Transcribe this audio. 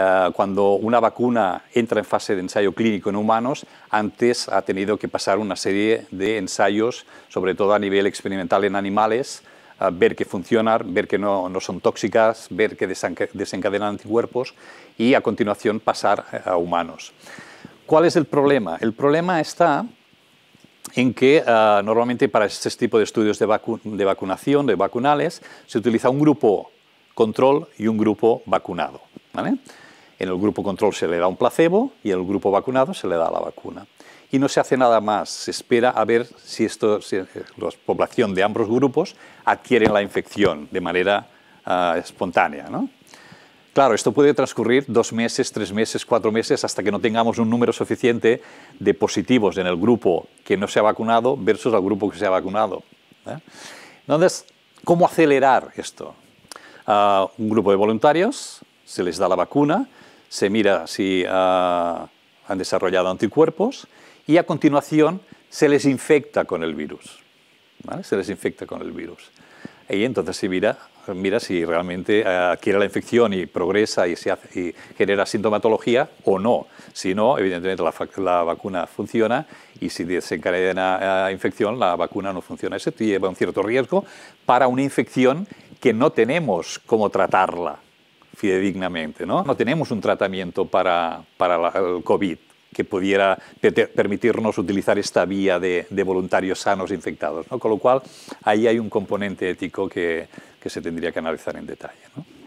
Eh, cuando una vacuna entra en fase de ensayo clínico en humanos, antes ha tenido que pasar una serie de ensayos, sobre todo a nivel experimental en animales, eh, ver que funcionan, ver que no, son tóxicas, ver que desencadenan anticuerpos y a continuación pasar eh, a humanos. ¿Cuál es el problema? El problema está en que normalmente para este tipo de estudios de, de, vacunación, de vacunales, se utiliza un grupo control y un grupo vacunado. ¿vale? En el grupo control se le da un placebo y en el grupo vacunado se le da la vacuna. Y no se hace nada más, se espera a ver si, eh, la población de ambos grupos adquieren la infección de manera ah, espontánea. ¿no? Claro, esto puede transcurrir dos meses, tres meses, cuatro meses, hasta que no tengamos un número suficiente de positivos en el grupo que no se ha vacunado versus el grupo que se ha vacunado. ¿eh? Entonces, ¿cómo acelerar esto? Ah, un grupo de voluntarios, se les da la vacuna, se mira si ah, han desarrollado anticuerpos y a continuación se les infecta con el virus. Se les infecta con el virus. Y entonces se mira, si realmente ah, adquiere la infección y progresa y, genera sintomatología o no. Si no, evidentemente la, vacuna funciona y si desencadena la ah, infección, la vacuna no funciona. esto lleva un cierto riesgo para una infección que no tenemos cómo tratarla no, tenemos un tratamiento para, el COVID que pudiera permitirnos utilizar esta vía de, voluntarios sanos e infectados. ¿no? Con lo cual, ahí hay un componente ético que, que se tendría que analizar en detalle. ¿no?